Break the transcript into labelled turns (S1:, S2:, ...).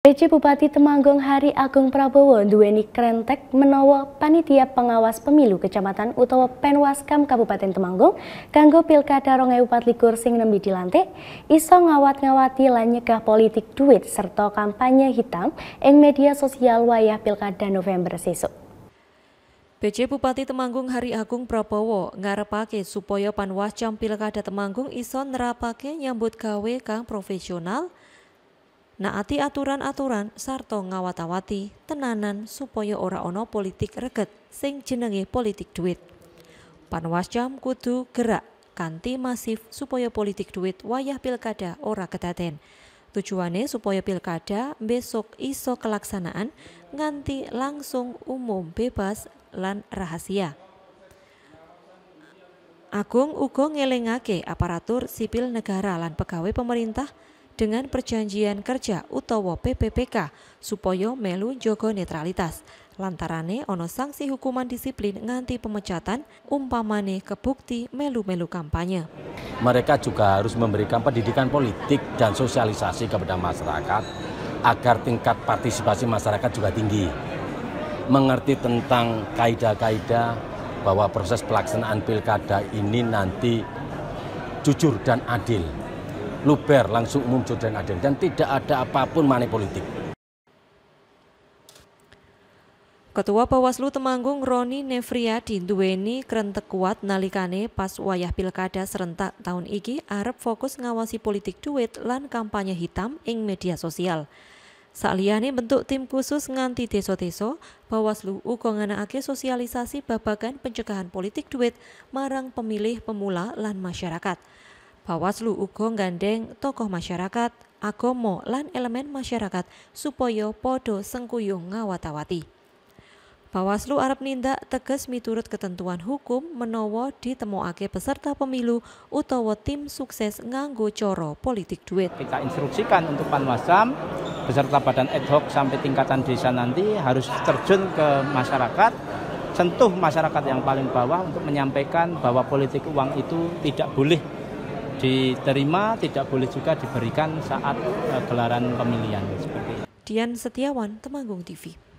S1: PC Bupati Temanggung Hari Agung Prabowo duweni krentek menawa panitia pengawas pemilu Kecamatan utawa Penwaskam Kabupaten Temanggung kanggo Pilkada Likur sing nembi dilantik iso ngawat-ngawati lan nyegah politik duit serta kampanye hitam ing media sosial wayah Pilkada November sesuk.
S2: PJ Bupati Temanggung Hari Agung Prabowo ngarepake supaya panwascam Pilkada Temanggung iso nerapake nyambut gawe kang profesional naati aturan-aturan Sarto ngawatawati tenanan supaya ora ono politik reget sing jenenge politik duit. Panwascam kudu gerak kanti masif supaya politik duit wayah pilkada ora ketaten. Tujuannya supaya pilkada besok iso kelaksanaan nganti langsung umum bebas lan rahasia. Agung ugo ngelingake aparatur sipil negara lan pegawai pemerintah dengan perjanjian kerja utawa PPPK supaya melu jogo netralitas. Lantarane ono sanksi hukuman disiplin nganti pemecatan umpamane kebukti melu-melu kampanye.
S3: Mereka juga harus memberikan pendidikan politik dan sosialisasi kepada masyarakat agar tingkat partisipasi masyarakat juga tinggi. Mengerti tentang kaidah-kaidah bahwa proses pelaksanaan pilkada ini nanti jujur dan adil luber langsung muncul dan adil dan tidak ada apapun money politik. Ketua Bawaslu Temanggung Roni
S2: Nevriadi duweni krentek kuat nalikane pas wayah pilkada serentak tahun iki arep fokus ngawasi politik duit lan kampanye hitam ing media sosial. Saliyane bentuk tim khusus nganti deso-deso, Bawaslu uga nganakake sosialisasi babagan pencegahan politik duit marang pemilih pemula lan masyarakat. Bawaslu uga gandeng tokoh masyarakat, agomo lan elemen masyarakat supaya podo sengkuyung ngawatawati. Bawaslu Arab nindak tegas miturut ketentuan hukum menawa ditemokake peserta pemilu utawa tim
S4: sukses nganggo coro politik duit. Kita instruksikan untuk Panwasam beserta badan ad hoc sampai tingkatan desa nanti harus terjun ke masyarakat sentuh masyarakat yang paling bawah untuk menyampaikan bahwa politik uang itu tidak boleh diterima tidak boleh juga diberikan saat eh, gelaran pemilihan seperti
S2: Dian Setiawan, Temanggung TV.